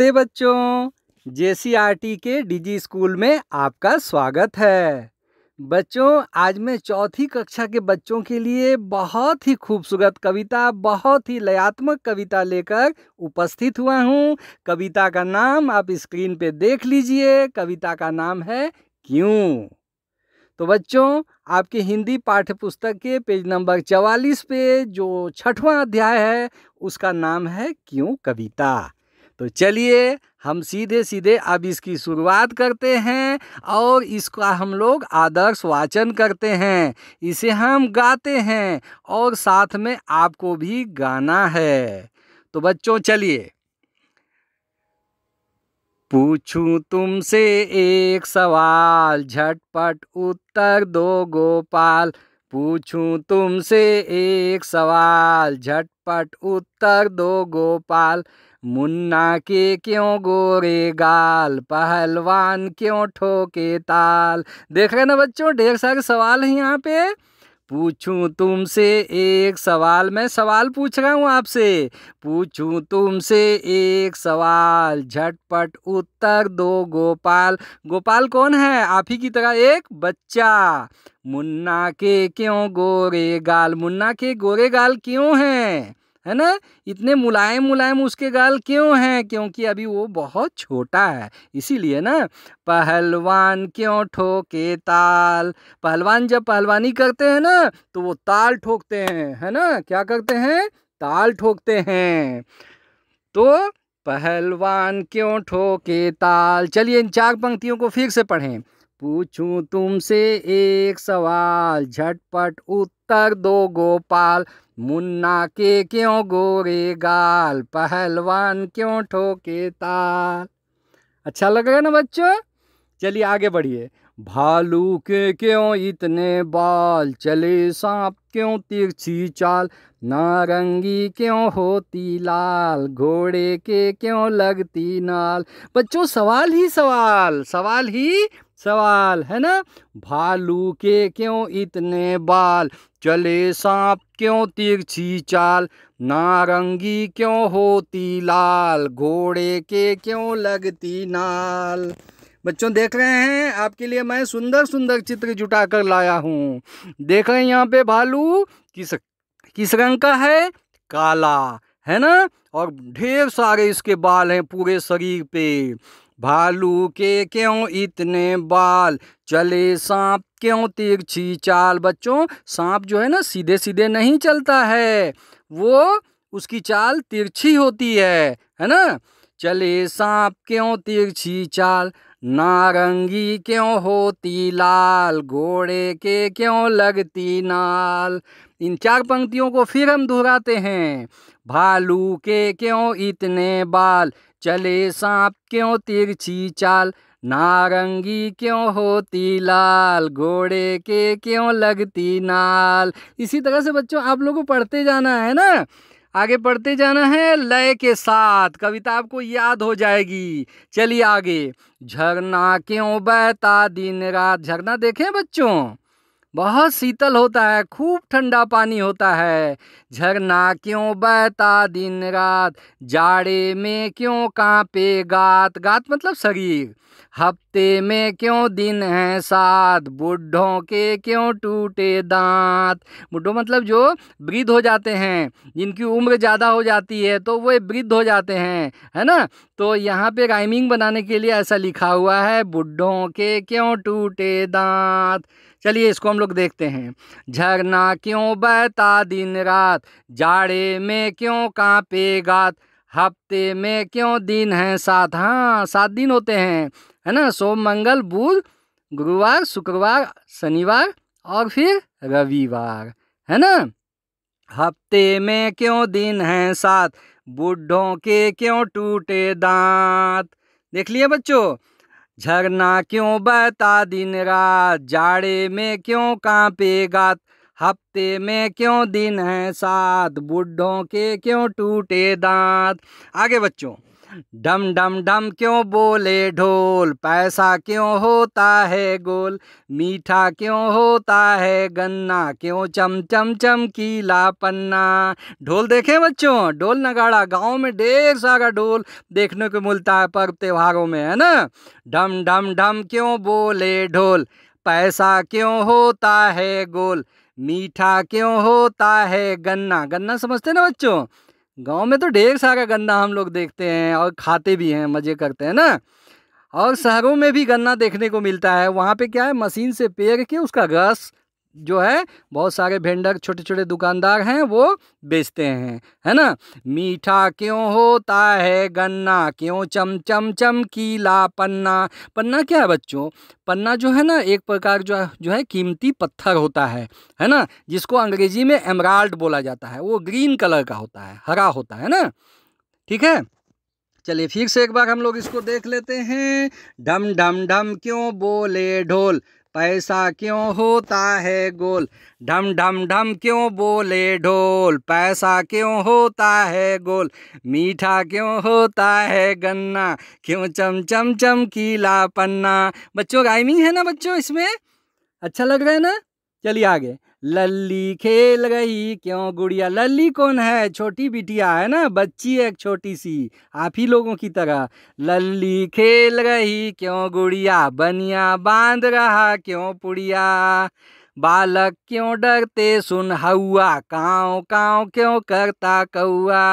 नमस्ते बच्चों जे के डीजी स्कूल में आपका स्वागत है बच्चों आज मैं चौथी कक्षा के बच्चों के लिए बहुत ही खूबसूरत कविता बहुत ही लयात्मक कविता लेकर उपस्थित हुआ हूँ कविता का नाम आप स्क्रीन पे देख लीजिए कविता का नाम है क्यों तो बच्चों आपके हिंदी पाठ्य पुस्तक के पेज नंबर चवालीस पे जो छठवां अध्याय है उसका नाम है क्यों कविता तो चलिए हम सीधे सीधे अब इसकी शुरुआत करते हैं और इसका हम लोग आदर्श वाचन करते हैं इसे हम गाते हैं और साथ में आपको भी गाना है तो बच्चों चलिए पूछूं तुमसे एक सवाल झटपट उत्तर दो गोपाल पूछूं तुमसे एक सवाल झटपट उत्तर दो गोपाल मुन्ना के क्यों गोरे गाल पहलवान क्यों ठोके ताल देख रहे ना बच्चों ढेर सारे सवाल हैं यहाँ पे पूछूं तुमसे एक सवाल मैं सवाल पूछ रहा हूँ आपसे पूछूं तुमसे एक सवाल झटपट उत्तर दो गोपाल गोपाल कौन है आप ही की तरह एक बच्चा मुन्ना के क्यों गोरे गाल मुन्ना के गोरे गाल क्यों हैं है ना इतने मुलायम मुलायम उसके गाल क्यों हैं क्योंकि अभी वो बहुत छोटा है इसीलिए ना पहलवान क्यों ठोके ताल पहलवान जब पहलवानी करते हैं ना तो वो ताल ठोकते हैं है ना क्या करते हैं ताल ठोकते हैं तो पहलवान क्यों ठोके ताल चलिए इन चार पंक्तियों को फिर से पढ़ें पूछूं तुमसे एक सवाल झटपट उत्तर दो गोपाल मुन्ना के क्यों गोरे गाल पहलवान क्यों ठोके ताल अच्छा लग रहा ना बच्चों चलिए आगे बढ़िए भालू के क्यों इतने बाल चले सांप क्यों तिरछी चाल नारंगी क्यों होती लाल घोड़े के क्यों लगती नाल बच्चों सवाल ही सवाल सवाल ही सवाल है ना भालू के क्यों इतने बाल चले सांप क्यों तिरछी चाल नारंगी क्यों होती लाल घोड़े के क्यों लगती नाल बच्चों देख रहे हैं आपके लिए मैं सुंदर सुंदर चित्र जुटा कर लाया हूँ देख रहे हैं यहाँ पे भालू किस किस रंग का है काला है ना और ढेर सारे इसके बाल हैं पूरे शरीर पे भालू के क्यों इतने बाल चले सांप क्यों तिरछी चाल बच्चों सांप जो है ना सीधे सीधे नहीं चलता है वो उसकी चाल तिरछी होती है है ना चले सांप क्यों तिरछी चाल नारंगी क्यों होती लाल घोड़े के क्यों लगती नाल इन चार पंक्तियों को फिर हम दोहराते हैं भालू के क्यों इतने बाल चले सांप क्यों तिरछी चाल नारंगी क्यों होती लाल घोड़े के क्यों लगती नाल इसी तरह से बच्चों आप लोगों को पढ़ते जाना है ना आगे पढ़ते जाना है लय के साथ कविता आपको याद हो जाएगी चलिए आगे झरना क्यों बहता दिन रात झरना देखें बच्चों बहुत शीतल होता है खूब ठंडा पानी होता है झरना क्यों बहता दिन रात जाड़े में क्यों कांपे गात गात मतलब शरीर हफ्ते में क्यों दिन है सात बुढ़ों के क्यों टूटे दांत बुढ़ो मतलब जो वृद्ध हो जाते हैं जिनकी उम्र ज़्यादा हो जाती है तो वे वृद्ध हो जाते हैं है ना तो यहाँ पे राइमिंग बनाने के लिए ऐसा लिखा हुआ है बुढ़ों के क्यों टूटे दांत चलिए इसको हम लोग देखते हैं झरना क्यों बहता दिन रात जाड़े में क्यों कांपे गात हफ्ते में क्यों दिन है सात हाँ सात दिन होते हैं है ना सोम मंगल बुध गुरुवार शुक्रवार शनिवार और फिर रविवार है ना हफ्ते में क्यों दिन है सात बुढ़ों के क्यों टूटे दांत देख लिए बच्चों झरना क्यों बहता दिन रात जाड़े में क्यों कांपे गात हफ्ते में क्यों दिन है साथ बुढ़ों के क्यों टूटे दांत आगे बच्चों डम डम डम क्यों बोले ढोल पैसा क्यों होता है गोल मीठा क्यों होता है गन्ना क्यों चम चम चमकीला पन्ना ढोल देखे बच्चों ढोल नगाड़ा गांव में ढेर सारा ढोल देखने को मिलता है पर्व त्योहारों में है ना डम डम डम क्यों बोले ढोल पैसा क्यों होता है गोल मीठा क्यों होता है गन्ना गन्ना समझते ना बच्चों गांव में तो ढेर सारा गन्ना हम लोग देखते हैं और खाते भी हैं मज़े करते हैं ना और शहरों में भी गन्ना देखने को मिलता है वहाँ पे क्या है मशीन से पेर के उसका रस जो है बहुत सारे भेंडर छोटे छोटे दुकानदार हैं वो बेचते हैं है ना मीठा क्यों होता है गन्ना क्यों चम चम चमकीला पन्ना पन्ना क्या है बच्चों पन्ना जो है ना एक प्रकार जो जो है कीमती पत्थर होता है है ना जिसको अंग्रेजी में एमराल्ड बोला जाता है वो ग्रीन कलर का होता है हरा होता है ना ठीक है चलिए फिर से एक बार हम लोग इसको देख लेते हैं ढम ढम ढम क्यों बोले ढोल पैसा क्यों होता है गोल ढम ढम ढम क्यों बोले ढोल पैसा क्यों होता है गोल मीठा क्यों होता है गन्ना क्यों चम चम चमकीला पन्ना बच्चों राइमिंग है ना बच्चों इसमें अच्छा लग रहा है ना चलिए आगे लल्ली खेल गई क्यों गुड़िया लल्ली कौन है छोटी बिटिया है ना बच्ची है एक छोटी सी आप ही लोगों की तरह लल्ली खेल गई क्यों गुड़िया बनिया बांध रहा क्यों पुड़िया बालक क्यों डरते सुन हुआ काँव काँव क्यों करता कौआ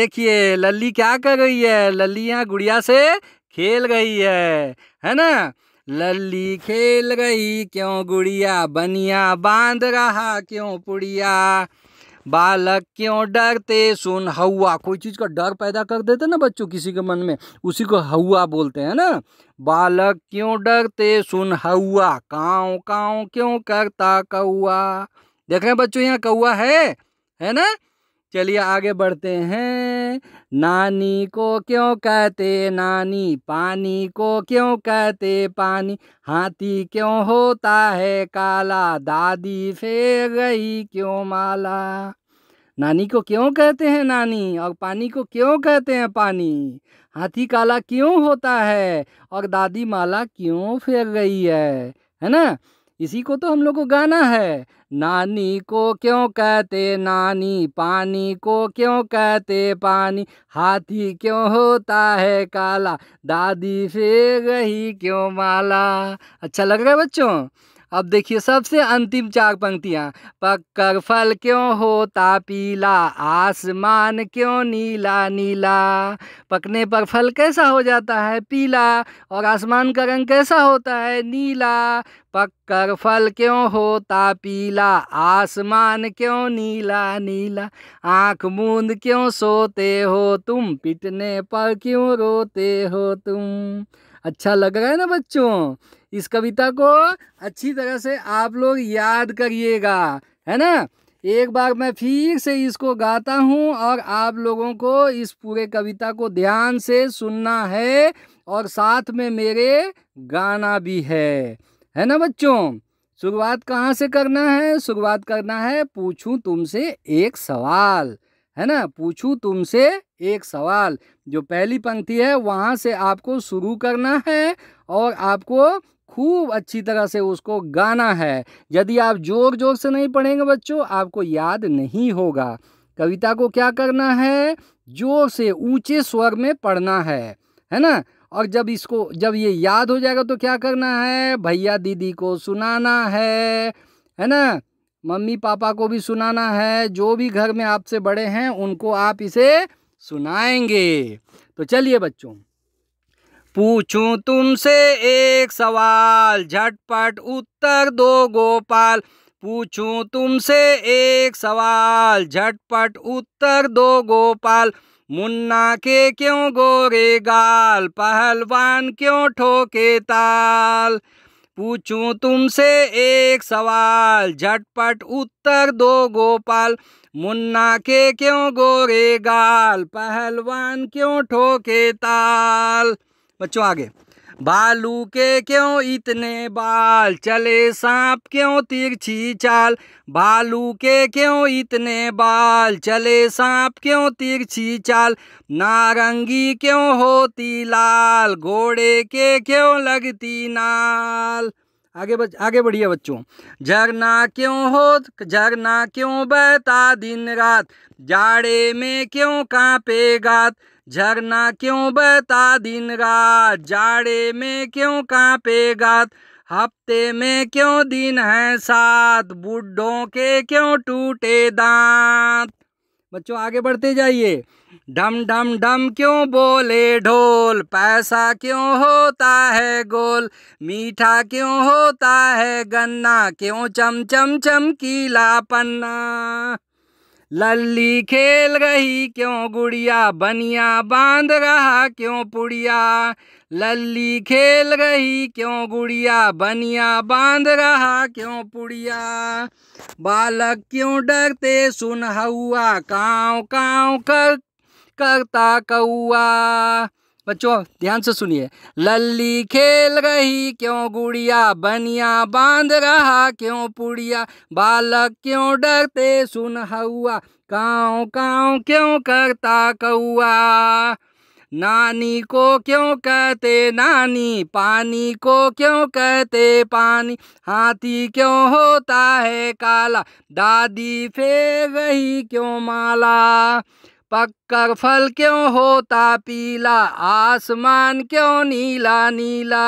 देखिए लल्ली क्या कर रही है लल्ली यहाँ गुड़िया से खेल गई है है ना लल्ली खेल रही क्यों गुड़िया बनिया बांध रहा क्यों पुड़िया बालक क्यों डरते सुन हवा कोई चीज़ का डर पैदा कर देते ना बच्चों किसी के मन में उसी को हवा बोलते हैं ना बालक क्यों डरते सुन हवा काँव काँव क्यों करता कौआ देख रहे हैं बच्चों यहाँ कौआ है है ना चलिए आगे बढ़ते हैं नानी को क्यों कहते नानी पानी को क्यों कहते पानी हाथी क्यों होता है काला दादी फेर गई क्यों माला नानी को क्यों कहते हैं नानी और पानी को क्यों कहते हैं पानी हाथी काला क्यों होता है और दादी माला क्यों फेर गई है है ना इसी को तो हम लोग को गाना है नानी को क्यों कहते नानी पानी को क्यों कहते पानी हाथी क्यों होता है काला दादी से गही क्यों माला अच्छा लग रहा है बच्चों अब देखिए सबसे अंतिम चार पंक्तियाँ पक्कर फल क्यों होता पीला आसमान क्यों नीला नीला पकने पर फल कैसा हो जाता है पीला और आसमान का रंग कैसा होता है नीला पक्कर फल क्यों होता पीला आसमान क्यों नीला नीला आँख मूंद क्यों सोते हो तुम पिटने पर क्यों रोते हो तुम अच्छा लग रहा है ना बच्चों इस कविता को अच्छी तरह से आप लोग याद करिएगा है ना एक बार मैं फिर से इसको गाता हूँ और आप लोगों को इस पूरे कविता को ध्यान से सुनना है और साथ में मेरे गाना भी है है ना बच्चों शुरुआत कहाँ से करना है शुरुआत करना है पूछूँ तुमसे एक सवाल है ना पूछूं तुमसे एक सवाल जो पहली पंक्ति है वहाँ से आपको शुरू करना है और आपको खूब अच्छी तरह से उसको गाना है यदि आप जोर जोर से नहीं पढ़ेंगे बच्चों आपको याद नहीं होगा कविता को क्या करना है जोर से ऊंचे स्वर में पढ़ना है है ना और जब इसको जब ये याद हो जाएगा तो क्या करना है भैया दीदी को सुनाना है है ना मम्मी पापा को भी सुनाना है जो भी घर में आपसे बड़े हैं उनको आप इसे सुनाएंगे तो चलिए बच्चों पूछूं तुमसे एक सवाल झटपट उत्तर दो गोपाल पूछूं तुमसे एक सवाल झटपट उत्तर दो गोपाल मुन्ना के क्यों गोरे गाल पहलवान क्यों ठोके ताल पूछूं तुमसे एक सवाल झटपट उत्तर दो गोपाल मुन्ना के क्यों गोरे गाल पहलवान क्यों ठोके ताल बच्चों आगे बालू के क्यों इतने बाल चले सांप क्यों तिरछी चाल बालू के क्यों इतने बाल चले सांप क्यों तिरछी चाल नारंगी क्यों होती लाल घोड़े के क्यों लगती नाल आगे बच आगे बढ़िए बच्चों झरना क्यों हो झरना क्यों बहता दिन रात जाड़े में क्यों कांपे गात झरना क्यों बहता दिन रात जाड़े में क्यों कांपे गात हफ्ते में क्यों दिन है सात बुढ़ों के क्यों टूटे दांत बच्चों आगे बढ़ते जाइए डम डम डम क्यों बोले ढोल पैसा क्यों होता है गोल मीठा क्यों होता है गन्ना क्यों चम चम चमकीला पन्ना लल्ली खेल रही क्यों गुड़िया बनिया बांध रहा क्यों पुड़िया लल्ली खेल रही क्यों गुड़िया बनिया बांध रहा क्यों पुड़िया बालक क्यों डरते सुन हुआ काँव काँव कर करता कौआ बच्चों ध्यान से सुनिए लल्ली खेल रही क्यों गुड़िया बनिया बांध रहा क्यों पुड़िया बालक क्यों डरते सुन हुआ काँव काँव क्यों करता कौआ नानी को क्यों कहते नानी पानी को क्यों कहते पानी हाथी क्यों होता है काला दादी फे वही क्यों माला पक्कर फल क्यों होता पीला आसमान क्यों नीला नीला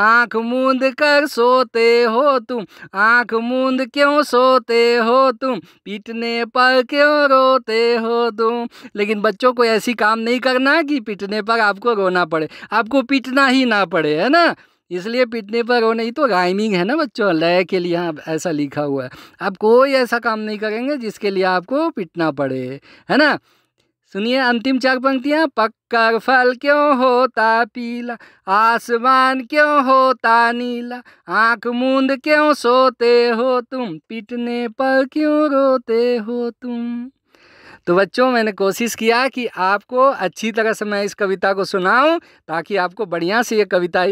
आंख मूंद कर सोते हो तुम आंख मूंद क्यों सोते हो तुम पिटने पर क्यों रोते हो तुम लेकिन बच्चों को ऐसी काम नहीं करना कि पिटने पर आपको रोना पड़े आपको पिटना ही ना पड़े है ना इसलिए पिटने पर रो नहीं तो राइमिंग है ना बच्चों लय के लिए यहाँ ऐसा लिखा हुआ है आप कोई ऐसा काम नहीं करेंगे जिसके लिए आपको पिटना पड़े है ना सुनिए अंतिम चार पंक्तियाँ पक्कर फल क्यों होता पीला आसमान क्यों होता नीला आंख मूंद क्यों सोते हो तुम पिटने पर क्यों रोते हो तुम तो बच्चों मैंने कोशिश किया कि आपको अच्छी तरह से मैं इस कविता को सुनाऊं ताकि आपको बढ़िया से ये कविता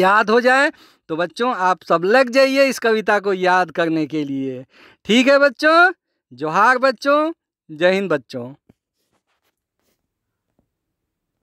याद हो जाए तो बच्चों आप सब लग जाइए इस कविता को याद करने के लिए ठीक है बच्चों जोहार बच्चों जय हिंद बच्चों